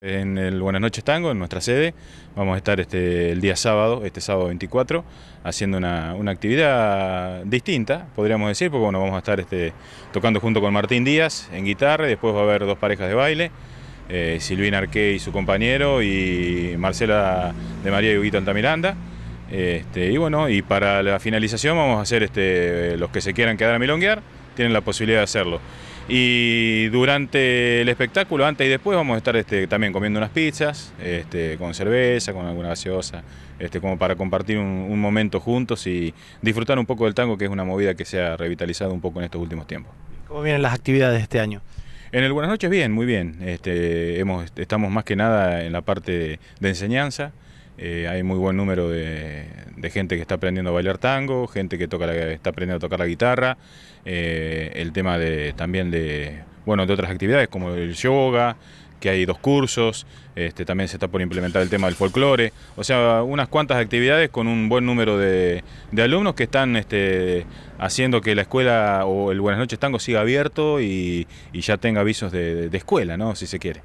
En el Buenas noches Tango, en nuestra sede, vamos a estar este, el día sábado, este sábado 24, haciendo una, actividad distinta, podríamos decir, porque bueno, vamos a estar este, tocando junto con Martín Díaz en guitarra, y después va a haber dos parejas de baile, eh, Silvina Arqué y su compañero, y Marcela de María y Huguito Altamiranda. Este, y bueno, y para la finalización vamos a hacer este los que se quieran quedar a milonguear, tienen la posibilidad de hacerlo. Y durante el espectáculo, antes y después, vamos a estar este, también comiendo unas pizzas, este, con cerveza, con alguna gaseosa, este, como para compartir un, momento juntos y disfrutar un poco del tango, que es una movida que se ha revitalizado un poco en estos últimos tiempos. ¿Cómo vienen las actividades de este año? En el Buenas noches bien, muy bien. estamos más que nada en la parte de enseñanza. Eh, hay muy buen número de, gente que está aprendiendo a bailar tango, gente que toca está aprendiendo a tocar la guitarra, eh, el tema de, también de, bueno, de otras actividades como el yoga, que hay dos cursos, este, también se está por implementar el tema del folclore, o sea, unas cuantas actividades con un buen número de, alumnos que están este, haciendo que la escuela o el Buenas noches Tango siga abierto y, ya tenga avisos de, de escuela, ¿no? si se quiere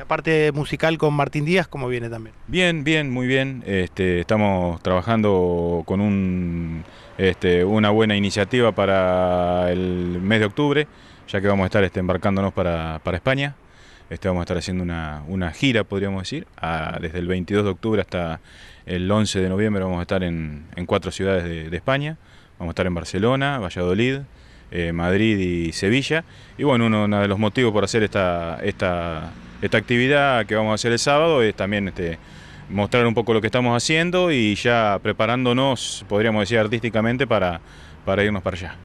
la parte musical con Martín Díaz, ¿cómo viene también? Bien, bien, muy bien. Este, estamos trabajando con un, este, una buena iniciativa para el mes de octubre, ya que vamos a estar este, embarcándonos para, España. Este, vamos a estar haciendo una, gira, podríamos decir, desde el 22 de octubre hasta el 11 de noviembre vamos a estar en, cuatro ciudades de, España. Vamos a estar en Barcelona, Valladolid, eh, Madrid y Sevilla. Y bueno, uno, de los motivos por hacer esta esta actividad que vamos a hacer el sábado es también este, mostrar un poco lo que estamos haciendo y ya preparándonos, podríamos decir artísticamente, para, para irnos para allá.